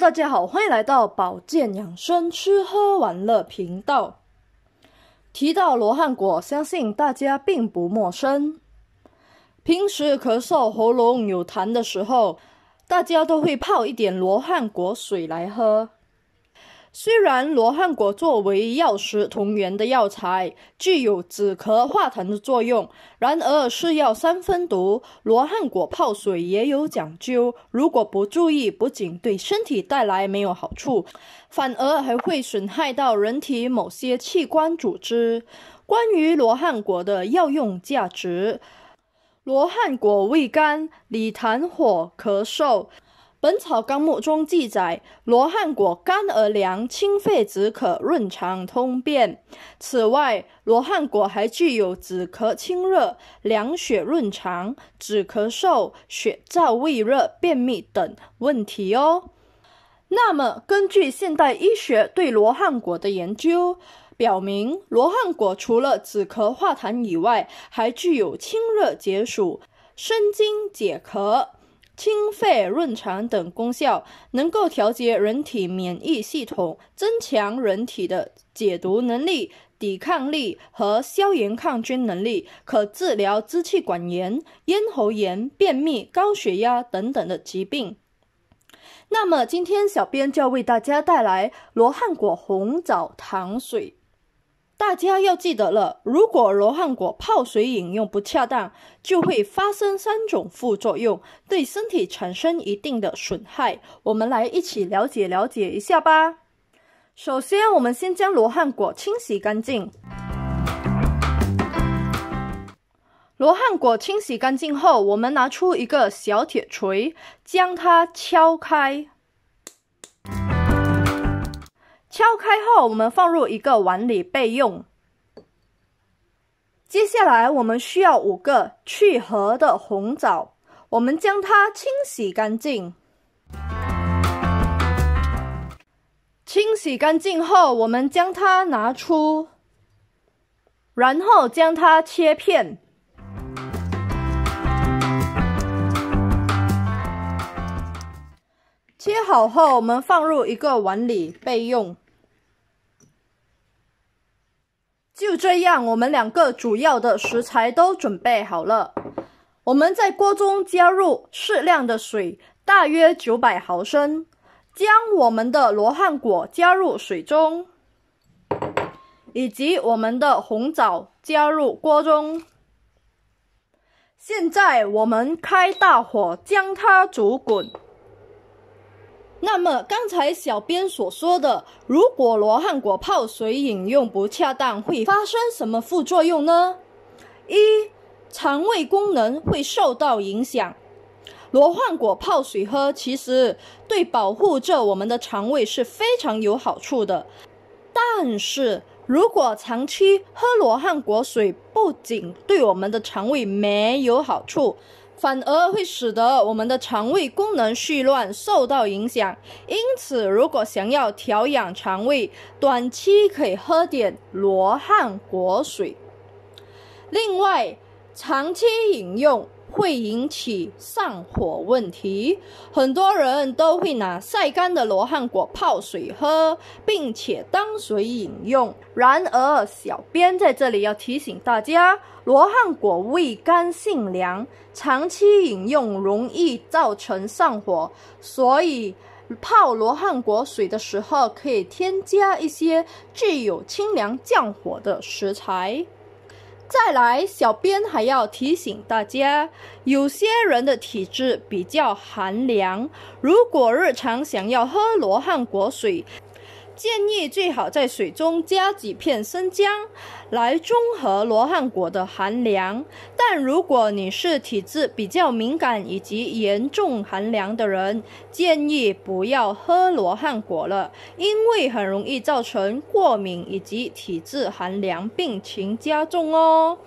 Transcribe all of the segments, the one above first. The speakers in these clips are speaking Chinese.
大家好，欢迎来到保健养生、吃喝玩乐频道。提到罗汉果，相信大家并不陌生。平时咳嗽、喉咙有痰的时候，大家都会泡一点罗汉果水来喝。虽然罗汉果作为药食同源的药材，具有止咳化痰的作用，然而是药三分毒，罗汉果泡水也有讲究。如果不注意，不仅对身体带来没有好处，反而还会损害到人体某些器官组织。关于罗汉果的药用价值，罗汉果味甘，理痰火，咳嗽。《本草纲目》中记载，罗汉果甘而凉，清肺止渴，润肠通便。此外，罗汉果还具有止咳清热、凉血润肠、止咳嗽、血燥胃热、便秘等问题哦。那么，根据现代医学对罗汉果的研究，表明罗汉果除了止咳化痰以外，还具有清热解暑、生津解渴。清肺润肠等功效，能够调节人体免疫系统，增强人体的解毒能力、抵抗力和消炎抗菌能力，可治疗支气管炎、咽喉炎、便秘、高血压等等的疾病。那么，今天小编就要为大家带来罗汉果红枣糖水。大家要记得了，如果罗汉果泡水饮用不恰当，就会发生三种副作用，对身体产生一定的损害。我们来一起了解了解一下吧。首先，我们先将罗汉果清洗干净。罗汉果清洗干净后，我们拿出一个小铁锤，将它敲开。敲开后，我们放入一个碗里备用。接下来，我们需要五个去核的红枣，我们将它清洗干净。清洗干净后，我们将它拿出，然后将它切片。切好后，我们放入一个碗里备用。就这样，我们两个主要的食材都准备好了。我们在锅中加入适量的水，大约九百毫升，将我们的罗汉果加入水中，以及我们的红枣加入锅中。现在我们开大火将它煮滚。那么，刚才小编所说的，如果罗汉果泡水饮用不恰当，会发生什么副作用呢？一，肠胃功能会受到影响。罗汉果泡水喝，其实对保护着我们的肠胃是非常有好处的。但是如果长期喝罗汉果水，不仅对我们的肠胃没有好处。反而会使得我们的肠胃功能絮乱受到影响，因此如果想要调养肠胃，短期可以喝点罗汉果水。另外，长期饮用。会引起上火问题，很多人都会拿晒干的罗汉果泡水喝，并且当水饮用。然而，小编在这里要提醒大家，罗汉果味甘性凉，长期饮用容易造成上火，所以泡罗汉果水的时候可以添加一些具有清凉降火的食材。再来，小编还要提醒大家，有些人的体质比较寒凉，如果日常想要喝罗汉果水。建议最好在水中加几片生姜，来中和罗汉果的寒凉。但如果你是体质比较敏感以及严重寒凉的人，建议不要喝罗汉果了，因为很容易造成过敏以及体质寒凉病情加重哦。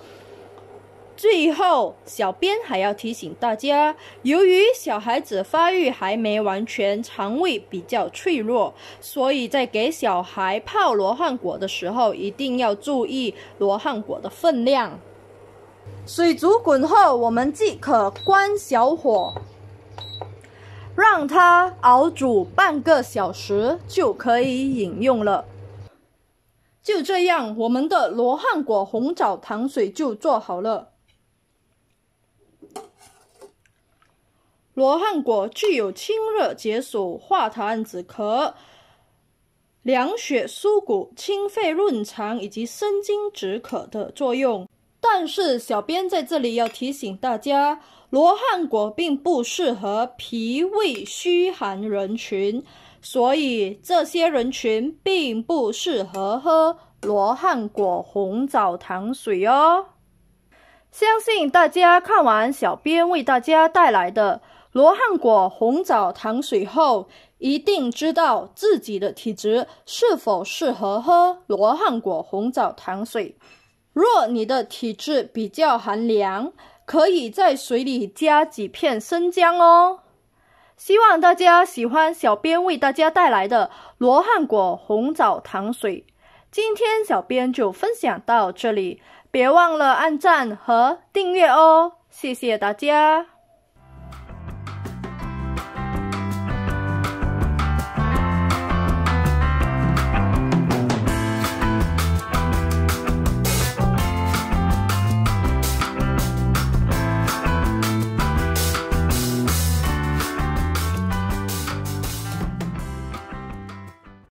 最后，小编还要提醒大家，由于小孩子发育还没完全，肠胃比较脆弱，所以在给小孩泡罗汉果的时候，一定要注意罗汉果的分量。水煮滚后，我们即可关小火，让它熬煮半个小时，就可以饮用了。就这样，我们的罗汉果红枣糖水就做好了。罗汉果具有清热解暑、化痰止咳、凉血舒骨、清肺润肠以及生津止渴的作用。但是，小编在这里要提醒大家，罗汉果并不适合脾胃虚寒人群，所以这些人群并不适合喝罗汉果红枣糖水哦。相信大家看完小编为大家带来的。罗汉果红枣糖水后，一定知道自己的体质是否适合喝罗汉果红枣糖水。若你的体质比较寒凉，可以在水里加几片生姜哦。希望大家喜欢小编为大家带来的罗汉果红枣糖水。今天小编就分享到这里，别忘了按赞和订阅哦！谢谢大家。